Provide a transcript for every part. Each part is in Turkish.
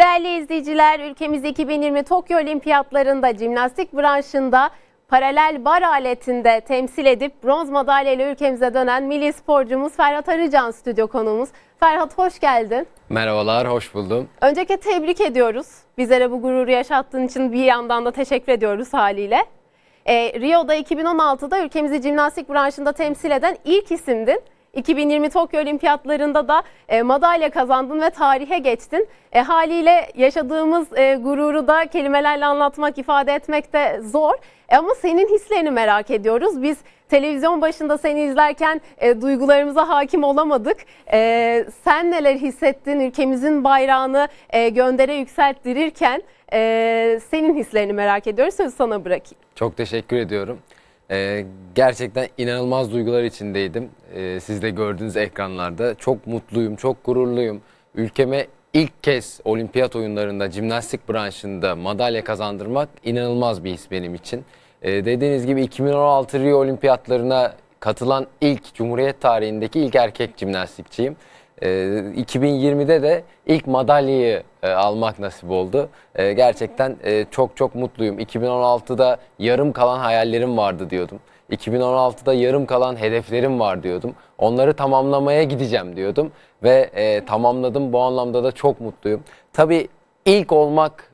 Değerli izleyiciler, ülkemiz 2020 Tokyo Olimpiyatlarında jimnastik branşında paralel bar aletinde temsil edip bronz madalyayla ülkemize dönen milli sporcumuz Ferhat Arıcan stüdyo konuğumuz. Ferhat hoş geldin. Merhabalar, hoş buldum. Önceki tebrik ediyoruz. Bizlere bu gururu yaşattığın için bir yandan da teşekkür ediyoruz haliyle. Ee, Rio'da 2016'da ülkemizi jimnastik branşında temsil eden ilk isimdin. 2020 Tokyo Olimpiyatlarında da e, madalya kazandın ve tarihe geçtin. E, haliyle yaşadığımız e, gururu da kelimelerle anlatmak, ifade etmek de zor. E, ama senin hislerini merak ediyoruz. Biz televizyon başında seni izlerken e, duygularımıza hakim olamadık. E, sen neler hissettin ülkemizin bayrağını e, göndere yükselttirirken? E, senin hislerini merak ediyoruz. Sözü sana bırakayım. Çok teşekkür ediyorum. Ee, gerçekten inanılmaz duygular içindeydim. Ee, siz de gördüğünüz ekranlarda. Çok mutluyum, çok gururluyum. Ülkeme ilk kez olimpiyat oyunlarında, jimnastik branşında madalya kazandırmak inanılmaz bir his benim için. Ee, dediğiniz gibi 2016 Rio olimpiyatlarına katılan ilk Cumhuriyet tarihindeki ilk erkek jimnastikçiyim. 2020'de ee, de ilk madalyayı e, almak nasip oldu. Ee, gerçekten e, çok çok mutluyum. 2016'da yarım kalan hayallerim vardı diyordum. 2016'da yarım kalan hedeflerim var diyordum. Onları tamamlamaya gideceğim diyordum ve e, tamamladım. Bu anlamda da çok mutluyum. Tabii ilk olmak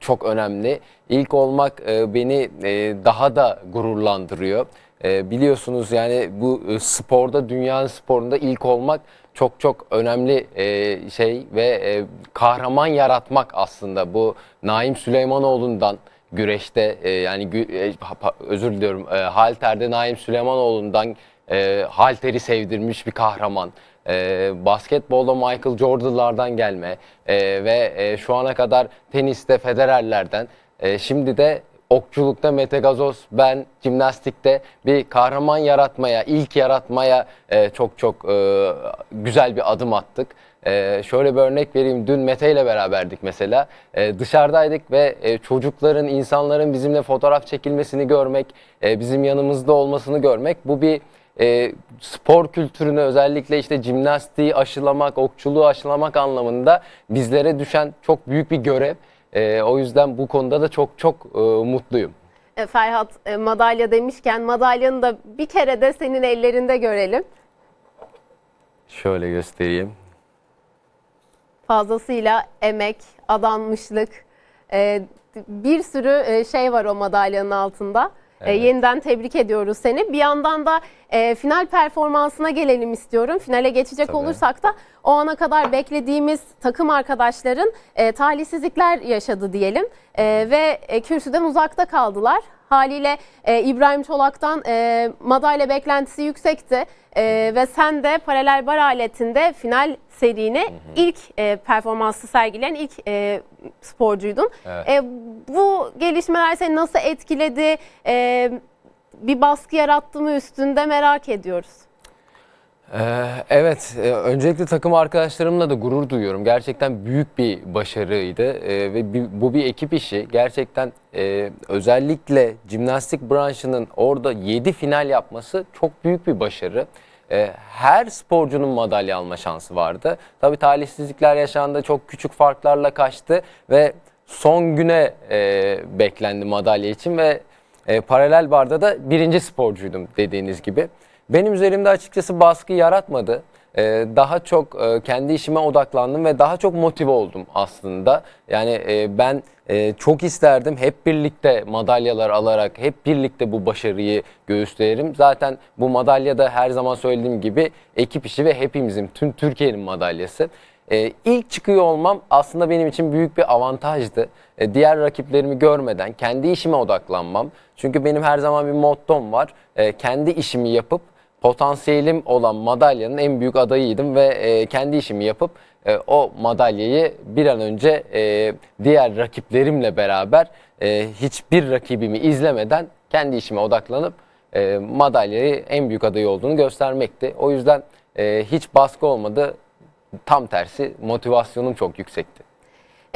çok önemli. İlk olmak beni daha da gururlandırıyor. biliyorsunuz yani bu sporda dünyanın sporunda ilk olmak çok çok önemli e, şey ve e, kahraman yaratmak aslında bu Naim Süleymanoğlu'ndan güreşte e, yani özür diliyorum halterde Naim Süleymanoğlu'ndan halteri sevdirmiş bir kahraman. basketbolda Michael Jordan'lardan gelme ve şu ana kadar teniste Federer'lerden şimdi de okçulukta Mete Gazoz, ben jimnastikte bir kahraman yaratmaya, ilk yaratmaya e, çok çok e, güzel bir adım attık. E, şöyle bir örnek vereyim. Dün Mete ile beraberdik mesela. E, dışarıdaydık ve e, çocukların, insanların bizimle fotoğraf çekilmesini görmek, e, bizim yanımızda olmasını görmek bu bir e, spor kültürünü özellikle işte jimnastiği aşılamak, okçuluğu aşılamak anlamında bizlere düşen çok büyük bir görev. E, o yüzden bu konuda da çok çok e, mutluyum. E, Ferhat e, madalya demişken madalyanı da bir kere de senin ellerinde görelim. Şöyle göstereyim. Fazlasıyla emek, adanmışlık, e, bir sürü şey var o madalyanın altında. E, evet. yeniden tebrik ediyoruz seni. Bir yandan da e, final performansına gelelim istiyorum. Finale geçecek Tabii. olursak da o ana kadar beklediğimiz takım arkadaşların e, talihsizlikler yaşadı diyelim. E, ve e, kürsüden uzakta kaldılar. Haliyle e, İbrahim Çolak'tan e, madalya beklentisi yüksekti. E, ve sen de paralel bar aletinde final serine hı hı. ilk e, performansı sergilen ilk e, sporcuydun. Evet. E, bu gelişmeler seni nasıl etkiledi? E, bir baskı yarattı mı üstünde merak ediyoruz. E, evet, e, öncelikle takım arkadaşlarımla da gurur duyuyorum. Gerçekten büyük bir başarıydı e, ve bu bir ekip işi. Gerçekten özellikle jimnastik branşının orada 7 final yapması çok büyük bir başarı. Ee, her sporcunun madalya alma şansı vardı. Tabii talihsizlikler yaşandı, çok küçük farklarla kaçtı ve son güne e, beklendi madalya için ve e, paralel barda da birinci sporcuydum dediğiniz gibi. Benim üzerimde açıkçası baskı yaratmadı. Ee, daha çok e, kendi işime odaklandım ve daha çok motive oldum aslında. Yani e, ben e, çok isterdim hep birlikte madalyalar alarak hep birlikte bu başarıyı göğüsleyelim. Zaten bu madalya da her zaman söylediğim gibi ekip işi ve hepimizin tüm Türkiye'nin madalyası. E, ilk çıkıyor olmam aslında benim için büyük bir avantajdı. E, diğer rakiplerimi görmeden kendi işime odaklanmam. Çünkü benim her zaman bir mottom var. E, kendi işimi yapıp potansiyelim olan madalyanın en büyük adayıydım ve e, kendi işimi yapıp e, o madalyayı bir an önce e, diğer rakiplerimle beraber e, hiçbir rakibimi izlemeden kendi işime odaklanıp e, madalyayı en büyük adayı olduğunu göstermekti. O yüzden e, hiç baskı olmadı. Tam tersi motivasyonum çok yüksekti.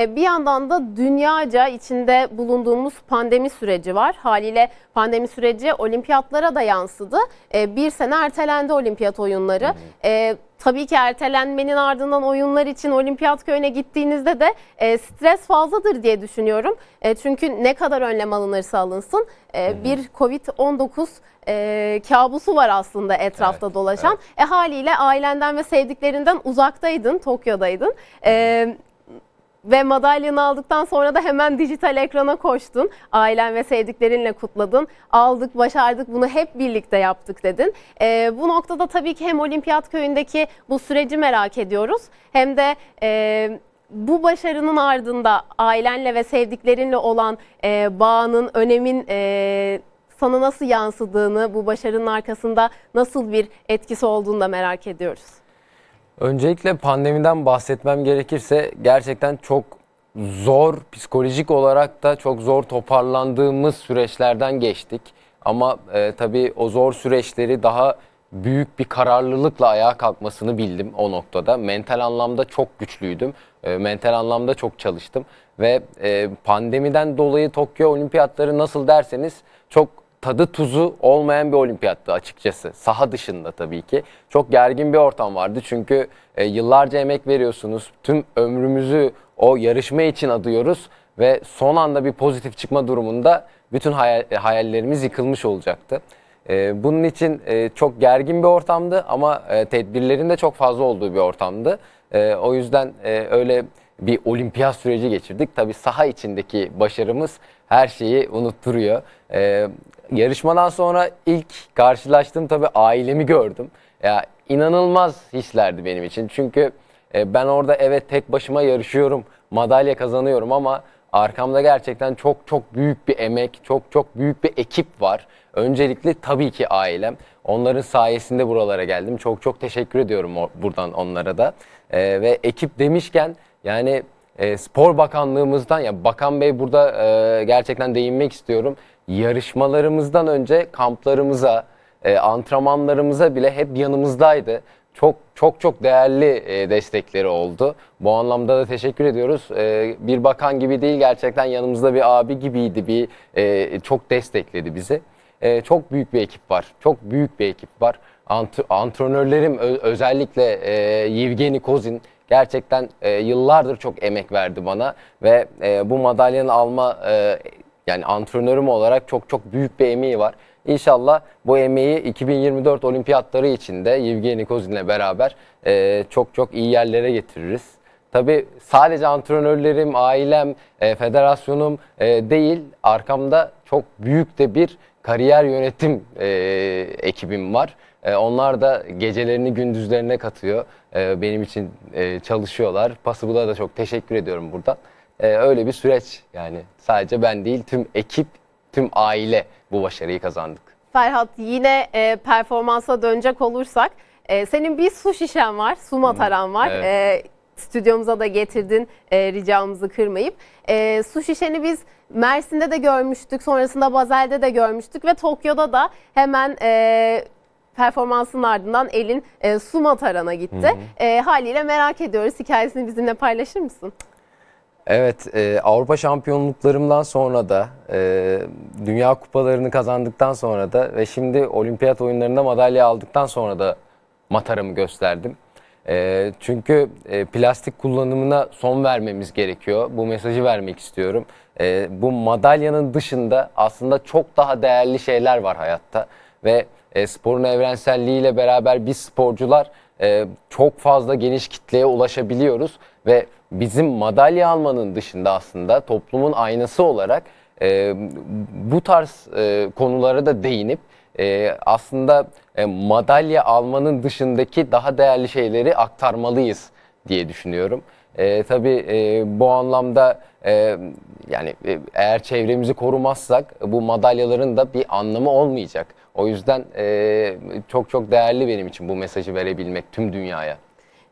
E, bir yandan da dünyaca içinde bulunduğumuz pandemi süreci var. Haliyle pandemi süreci olimpiyatlara da yansıdı. E, bir sene ertelendi olimpiyat oyunları. evet. Tabii ki ertelenmenin ardından oyunlar için olimpiyat köyüne gittiğinizde de e, stres fazladır diye düşünüyorum. çünkü ne kadar önlem alınırsa alınsın bir Covid-19 kabusu var aslında etrafta evet, dolaşan. Evet. E haliyle ailenden ve sevdiklerinden uzaktaydın, Tokyo'daydın. E, ve madalyanı aldıktan sonra da hemen dijital ekrana koştun. Ailen ve sevdiklerinle kutladın. Aldık, başardık, bunu hep birlikte yaptık dedin. E, bu noktada tabii ki hem Olimpiyat Köyü'ndeki bu süreci merak ediyoruz. Hem de e, bu başarının ardında ailenle ve sevdiklerinle olan e, bağının, önemin... E, sana nasıl yansıdığını, bu başarının arkasında nasıl bir etkisi olduğunu da merak ediyoruz. Öncelikle pandemiden bahsetmem gerekirse gerçekten çok zor, psikolojik olarak da çok zor toparlandığımız süreçlerden geçtik. Ama e, tabii o zor süreçleri daha büyük bir kararlılıkla ayağa kalkmasını bildim o noktada. Mental anlamda çok güçlüydüm. E, mental anlamda çok çalıştım. Ve e, pandemiden dolayı Tokyo Olimpiyatları nasıl derseniz çok tadı tuzu olmayan bir olimpiyattı açıkçası. Saha dışında tabii ki. Çok gergin bir ortam vardı çünkü e, yıllarca emek veriyorsunuz. Tüm ömrümüzü o yarışma için adıyoruz ve son anda bir pozitif çıkma durumunda bütün hayal, e, hayallerimiz yıkılmış olacaktı. E, bunun için e, çok gergin bir ortamdı ama e, tedbirlerin de çok fazla olduğu bir ortamdı. E, o yüzden e, öyle bir olimpiyat süreci geçirdik. Tabii saha içindeki başarımız her şeyi unutturuyor. E, yarışmadan sonra ilk karşılaştığım tabii ailemi gördüm. Ya inanılmaz hislerdi benim için. Çünkü e, ben orada evet tek başıma yarışıyorum, madalya kazanıyorum ama arkamda gerçekten çok çok büyük bir emek, çok çok büyük bir ekip var. Öncelikle tabii ki ailem. Onların sayesinde buralara geldim. Çok çok teşekkür ediyorum buradan onlara da. E, ve ekip demişken yani e, spor bakanlığımızdan ya yani bakan bey burada e, gerçekten değinmek istiyorum. Yarışmalarımızdan önce kamplarımıza, e, antrenmanlarımıza bile hep yanımızdaydı. Çok çok çok değerli e, destekleri oldu. Bu anlamda da teşekkür ediyoruz. E, bir bakan gibi değil gerçekten yanımızda bir abi gibiydi. Bir e, çok destekledi bizi. E, çok büyük bir ekip var. Çok büyük bir ekip var. Ant antrenörlerim özellikle e, Yevgeni Kozin gerçekten e, yıllardır çok emek verdi bana ve e, bu madalyanı alma e, yani antrenörüm olarak çok çok büyük bir emeği var. İnşallah bu emeği 2024 olimpiyatları içinde Yevgeni Kozin'le beraber e, çok çok iyi yerlere getiririz. Tabii sadece antrenörlerim, ailem, e, federasyonum e, değil, arkamda çok büyük de bir kariyer yönetim e, ekibim var. E, onlar da gecelerini gündüzlerine katıyor. Ee, benim için e, çalışıyorlar. Pasibula da çok teşekkür ediyorum buradan. Ee, öyle bir süreç yani sadece ben değil tüm ekip, tüm aile bu başarıyı kazandık. Ferhat yine e, performansa dönecek olursak e, senin bir su şişen var, su mataran var. Evet. stüdyomuza da getirdin ricamızı kırmayıp. su şişeni biz Mersin'de de görmüştük, sonrasında Bazel'de de görmüştük ve Tokyo'da da hemen performansının ardından Elin e, Suma Taran'a gitti. Hı hı. E, haliyle merak ediyoruz. Hikayesini bizimle paylaşır mısın? Evet, e, Avrupa şampiyonluklarımdan sonra da, e, Dünya Kupalarını kazandıktan sonra da ve şimdi Olimpiyat oyunlarında madalya aldıktan sonra da mataramı gösterdim. E, çünkü e, plastik kullanımına son vermemiz gerekiyor. Bu mesajı vermek istiyorum. E, bu madalyanın dışında aslında çok daha değerli şeyler var hayatta ve e, sporun evrenselliğiyle beraber biz sporcular e, çok fazla geniş kitleye ulaşabiliyoruz ve bizim madalya almanın dışında aslında toplumun aynası olarak e, bu tarz e, konulara da değinip e, aslında e, madalya almanın dışındaki daha değerli şeyleri aktarmalıyız diye düşünüyorum. E, tabii e, bu anlamda e, yani e, eğer çevremizi korumazsak bu madalyaların da bir anlamı olmayacak. O yüzden e, çok çok değerli benim için bu mesajı verebilmek tüm dünyaya.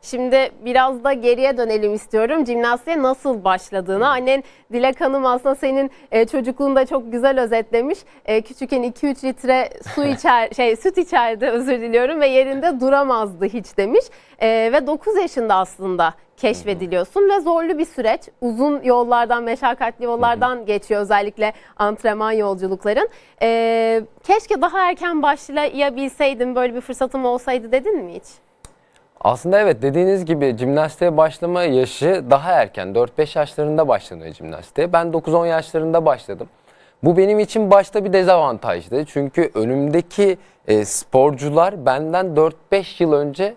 Şimdi biraz da geriye dönelim istiyorum. Cimnastiğe nasıl başladığını. Annen Dilek Hanım aslında senin e, çocukluğunu da çok güzel özetlemiş. E, küçükken 2-3 litre su içer, şey süt içerdi özür diliyorum ve yerinde duramazdı hiç demiş. E, ve 9 yaşında aslında keşfediliyorsun ve zorlu bir süreç. Uzun yollardan, meşakkatli yollardan geçiyor özellikle antrenman yolculukların. E, keşke daha erken başlayabilseydim böyle bir fırsatım olsaydı dedin mi hiç? Aslında evet dediğiniz gibi jimnastiğe başlama yaşı daha erken. 4-5 yaşlarında başlanıyor jimnastiğe. Ben 9-10 yaşlarında başladım. Bu benim için başta bir dezavantajdı. Çünkü önümdeki e, sporcular benden 4-5 yıl önce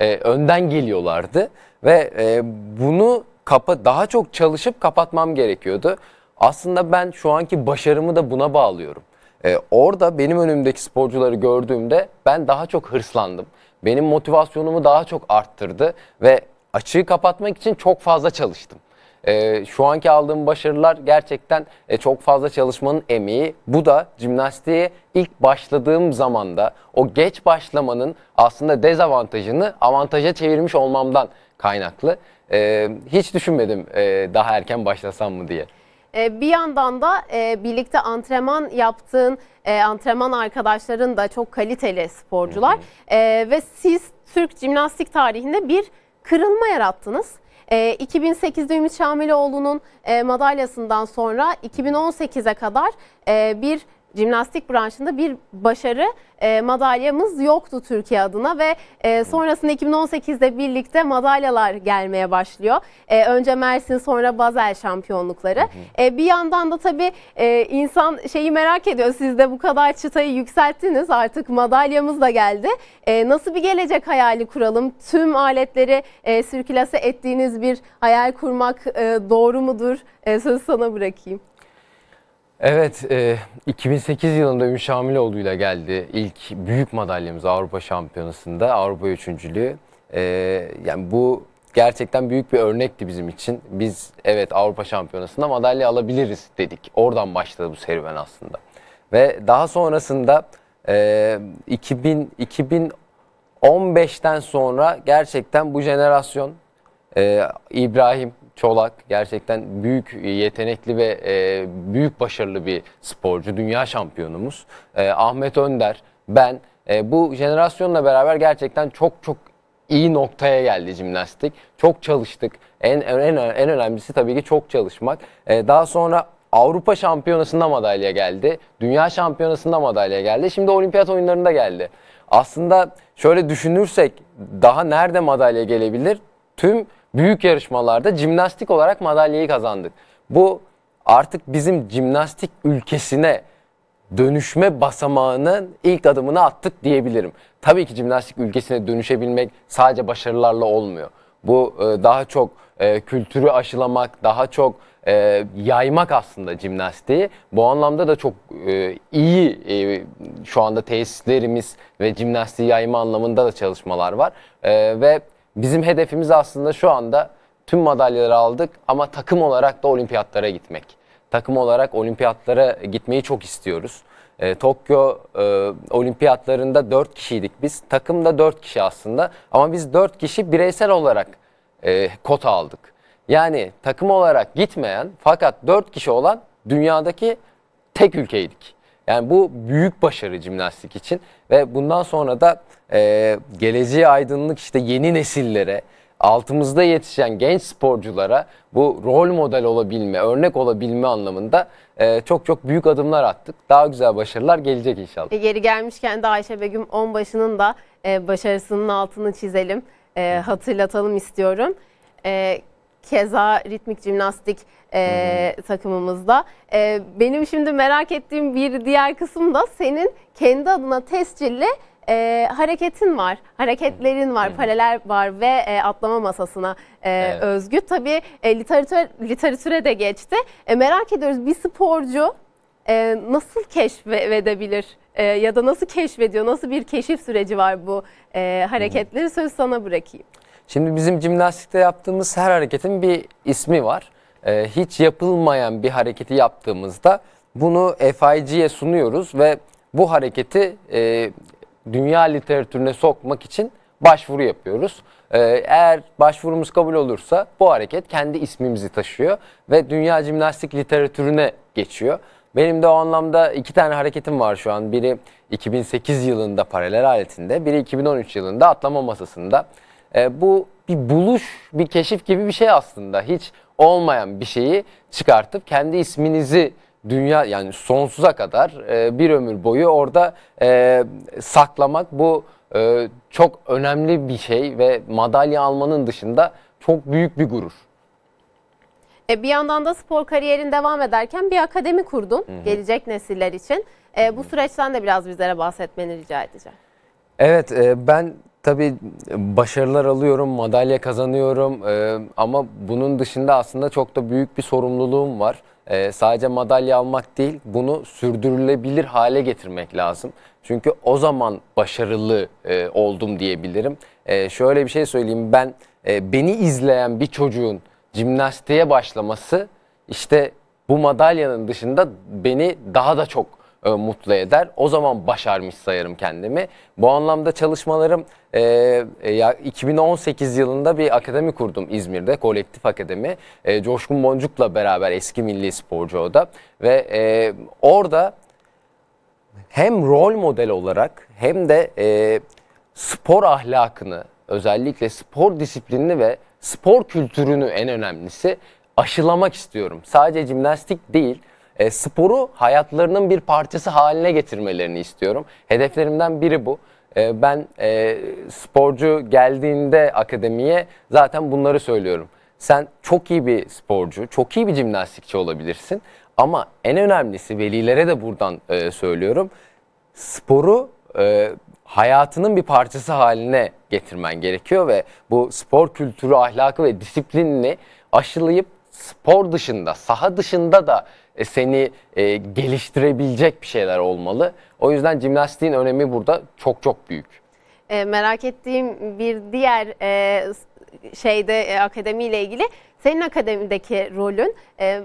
e, önden geliyorlardı. Ve e, bunu kapa daha çok çalışıp kapatmam gerekiyordu. Aslında ben şu anki başarımı da buna bağlıyorum. E, orada benim önümdeki sporcuları gördüğümde ben daha çok hırslandım benim motivasyonumu daha çok arttırdı ve açığı kapatmak için çok fazla çalıştım. E, şu anki aldığım başarılar gerçekten e, çok fazla çalışmanın emeği. Bu da jimnastiğe ilk başladığım zamanda o geç başlamanın aslında dezavantajını avantaja çevirmiş olmamdan kaynaklı. E, hiç düşünmedim e, daha erken başlasam mı diye. Ee, bir yandan da e, birlikte antrenman yaptığın e, antrenman arkadaşların da çok kaliteli sporcular. Hı hı. Ee, ve siz Türk jimnastik tarihinde bir kırılma yarattınız. 2008'de ee, Ümit Şamiloğlu'nun e, madalyasından sonra 2018'e kadar bir jimnastik branşında bir başarı e, madalyamız yoktu Türkiye adına ve e, sonrasında 2018'de birlikte madalyalar gelmeye başlıyor. E, önce Mersin sonra Bazel şampiyonlukları. E, bir yandan da tabii e, insan şeyi merak ediyor. Siz de bu kadar çıtayı yükselttiniz artık madalyamız da geldi. E, nasıl bir gelecek hayali kuralım? Tüm aletleri e, sirkülase ettiğiniz bir hayal kurmak e, doğru mudur? E, sözü sana bırakayım. Evet, 2008 e, yılında Ümit Şamiloğlu ile geldi ilk büyük madalyamız Avrupa Şampiyonası'nda Avrupa üçüncülüğü. E, yani bu gerçekten büyük bir örnekti bizim için. Biz evet Avrupa Şampiyonası'nda madalya alabiliriz dedik. Oradan başladı bu serüven aslında. Ve daha sonrasında 2000 e, 2015'ten sonra gerçekten bu jenerasyon İbrahim Çolak gerçekten büyük e, yetenekli ve e, büyük başarılı bir sporcu. Dünya şampiyonumuz. E, Ahmet Önder, ben e, bu jenerasyonla beraber gerçekten çok çok iyi noktaya geldi jimnastik. Çok çalıştık. En en en önemlisi tabii ki çok çalışmak. E, daha sonra Avrupa Şampiyonası'nda madalya geldi. Dünya Şampiyonası'nda madalya geldi. Şimdi Olimpiyat oyunlarında geldi. Aslında şöyle düşünürsek daha nerede madalya gelebilir? Tüm büyük yarışmalarda jimnastik olarak madalyayı kazandık. Bu artık bizim jimnastik ülkesine dönüşme basamağının ilk adımını attık diyebilirim. Tabii ki jimnastik ülkesine dönüşebilmek sadece başarılarla olmuyor. Bu e, daha çok e, kültürü aşılamak, daha çok e, yaymak aslında jimnastiği. Bu anlamda da çok iyi şu anda tesislerimiz ve jimnastiği yayma anlamında da çalışmalar var. ve Bizim hedefimiz aslında şu anda tüm madalyaları aldık ama takım olarak da olimpiyatlara gitmek. Takım olarak olimpiyatlara gitmeyi çok istiyoruz. E, Tokyo e, olimpiyatlarında 4 kişiydik biz. Takım da 4 kişi aslında ama biz 4 kişi bireysel olarak e, kota aldık. Yani takım olarak gitmeyen fakat 4 kişi olan dünyadaki tek ülkeydik. Yani bu büyük başarı jimnastik için ve bundan sonra da e, geleceğe aydınlık işte yeni nesillere, altımızda yetişen genç sporculara bu rol model olabilme, örnek olabilme anlamında e, çok çok büyük adımlar attık. Daha güzel başarılar gelecek inşallah. E, geri gelmişken de Ayşe Begüm Onbaşı'nın da e, başarısının altını çizelim, e, hatırlatalım istiyorum. E, Keza ritmik jimnastik e, hmm. takımımızda. E, benim şimdi merak ettiğim bir diğer kısım da senin kendi adına tescilli e, hareketin var, hareketlerin var, paralel var ve e, atlama masasına e, evet. özgü. Tabii e, literatür, literatüre de geçti. E, merak ediyoruz bir sporcu e, nasıl keşfedebilir e, ya da nasıl keşfediyor, nasıl bir keşif süreci var bu e, hareketleri? Söz sana bırakayım. Şimdi bizim jimnastikte yaptığımız her hareketin bir ismi var. Ee, hiç yapılmayan bir hareketi yaptığımızda bunu FIG'ye sunuyoruz ve bu hareketi e, dünya literatürüne sokmak için başvuru yapıyoruz. Ee, eğer başvurumuz kabul olursa bu hareket kendi ismimizi taşıyor ve dünya jimnastik literatürüne geçiyor. Benim de o anlamda iki tane hareketim var şu an. Biri 2008 yılında paralel aletinde, biri 2013 yılında atlama masasında. E, bu bir buluş, bir keşif gibi bir şey aslında. Hiç olmayan bir şeyi çıkartıp kendi isminizi dünya yani sonsuza kadar e, bir ömür boyu orada e, saklamak bu e, çok önemli bir şey ve madalya almanın dışında çok büyük bir gurur. E, bir yandan da spor kariyerin devam ederken bir akademi kurdun Hı-hı. gelecek nesiller için. E, bu süreçten de biraz bizlere bahsetmeni rica edeceğim. Evet e, ben tabii başarılar alıyorum, madalya kazanıyorum e, ama bunun dışında aslında çok da büyük bir sorumluluğum var. E, sadece madalya almak değil, bunu sürdürülebilir hale getirmek lazım. Çünkü o zaman başarılı e, oldum diyebilirim. E, şöyle bir şey söyleyeyim, ben e, beni izleyen bir çocuğun jimnastiğe başlaması işte bu madalyanın dışında beni daha da çok e, mutlu eder. O zaman başarmış sayarım kendimi. Bu anlamda çalışmalarım e, e, 2018 yılında bir akademi kurdum İzmir'de. Kolektif Akademi. E, Coşkun Boncuk'la beraber eski milli sporcu o da. Ve e, orada hem rol model olarak hem de e, spor ahlakını özellikle spor disiplinini ve spor kültürünü en önemlisi aşılamak istiyorum. Sadece jimnastik değil e, sporu hayatlarının bir parçası haline getirmelerini istiyorum. Hedeflerimden biri bu. E, ben e, sporcu geldiğinde akademiye zaten bunları söylüyorum. Sen çok iyi bir sporcu, çok iyi bir jimnastikçi olabilirsin. Ama en önemlisi velilere de buradan e, söylüyorum. Sporu e, hayatının bir parçası haline getirmen gerekiyor ve bu spor kültürü, ahlakı ve disiplinini aşılayıp spor dışında, saha dışında da e, seni e, geliştirebilecek bir şeyler olmalı. O yüzden jimnastiğin önemi burada çok çok büyük. E, merak ettiğim bir diğer e, şeyde e, akademiyle ilgili senin akademideki rolün e,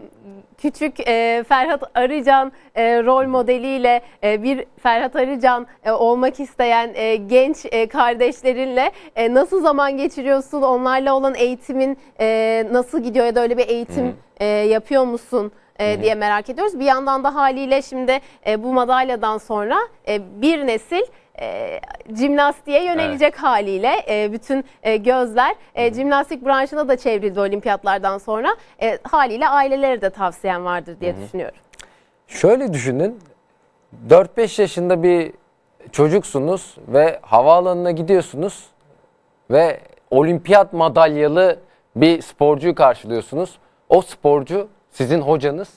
küçük e, Ferhat Arıcan e, rol modeliyle e, bir Ferhat Arıcan e, olmak isteyen e, genç e, kardeşlerinle e, nasıl zaman geçiriyorsun? Onlarla olan eğitimin e, nasıl gidiyor ya da öyle bir eğitim e, yapıyor musun? e, diye merak ediyoruz. Bir yandan da haliyle şimdi e, bu madalyadan sonra e, bir nesil e, cimnastiğe yönelecek evet. haliyle e, bütün e, gözler e, cimnastik branşına da çevrildi olimpiyatlardan sonra. E, haliyle ailelere de tavsiyen vardır diye Hı -hı. düşünüyorum. Şöyle düşünün 4-5 yaşında bir çocuksunuz ve havaalanına gidiyorsunuz ve olimpiyat madalyalı bir sporcuyu karşılıyorsunuz. O sporcu sizin hocanız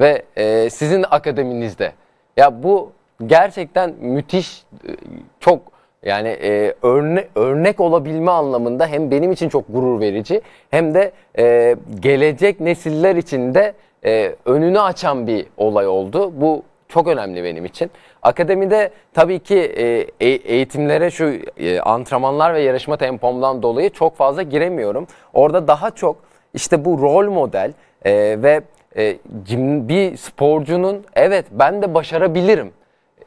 ve e, sizin akademinizde. Ya bu gerçekten müthiş, e, çok yani e, örne, örnek olabilme anlamında hem benim için çok gurur verici hem de e, gelecek nesiller için de e, önünü açan bir olay oldu. Bu çok önemli benim için. Akademide tabii ki e, e eğitimlere şu e, antrenmanlar ve yarışma tempomdan dolayı çok fazla giremiyorum. Orada daha çok işte bu rol model, e, ve e, bir sporcunun evet ben de başarabilirim.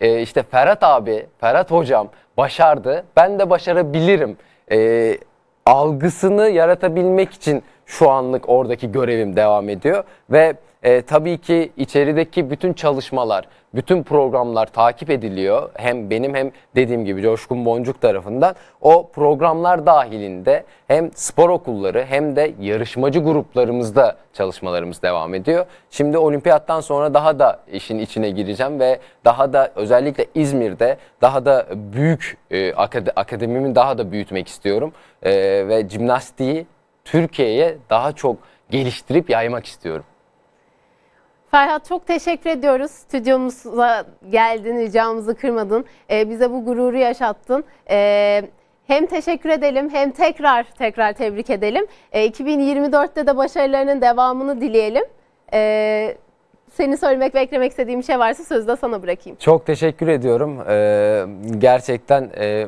E, işte Ferhat abi, Ferhat hocam başardı. Ben de başarabilirim. E, algısını yaratabilmek için şu anlık oradaki görevim devam ediyor. Ve e, tabii ki içerideki bütün çalışmalar, bütün programlar takip ediliyor. Hem benim hem dediğim gibi Coşkun Boncuk tarafından. O programlar dahilinde hem spor okulları hem de yarışmacı gruplarımızda çalışmalarımız devam ediyor. Şimdi olimpiyattan sonra daha da işin içine gireceğim ve daha da özellikle İzmir'de daha da büyük e, akad akademimi daha da büyütmek istiyorum. E, ve cimnastiği Türkiye'ye daha çok geliştirip yaymak istiyorum. Ferhat çok teşekkür ediyoruz. Stüdyomuza geldin, ricamızı kırmadın. Ee, bize bu gururu yaşattın. Ee, hem teşekkür edelim hem tekrar tekrar tebrik edelim. Ee, 2024'te de başarılarının devamını dileyelim. Ee, seni söylemek ve eklemek istediğim şey varsa sözü de sana bırakayım. Çok teşekkür ediyorum. Ee, gerçekten e,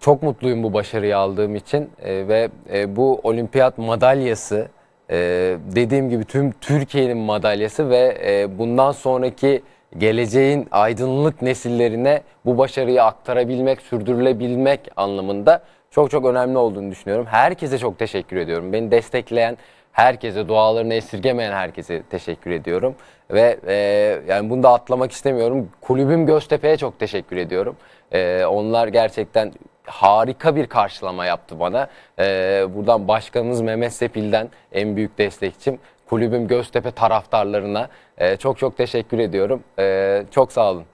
çok mutluyum bu başarıyı aldığım için e, ve e, bu olimpiyat madalyası ee, dediğim gibi tüm Türkiye'nin madalyası ve e, bundan sonraki geleceğin aydınlık nesillerine bu başarıyı aktarabilmek, sürdürülebilmek anlamında çok çok önemli olduğunu düşünüyorum. Herkese çok teşekkür ediyorum. Beni destekleyen herkese, dualarını esirgemeyen herkese teşekkür ediyorum. Ve e, yani bunu da atlamak istemiyorum. Kulübüm Göztepe'ye çok teşekkür ediyorum. E, onlar gerçekten harika bir karşılama yaptı bana. Ee, buradan başkanımız Mehmet Sepil'den en büyük destekçim. Kulübüm Göztepe taraftarlarına e, çok çok teşekkür ediyorum. E, çok sağ olun.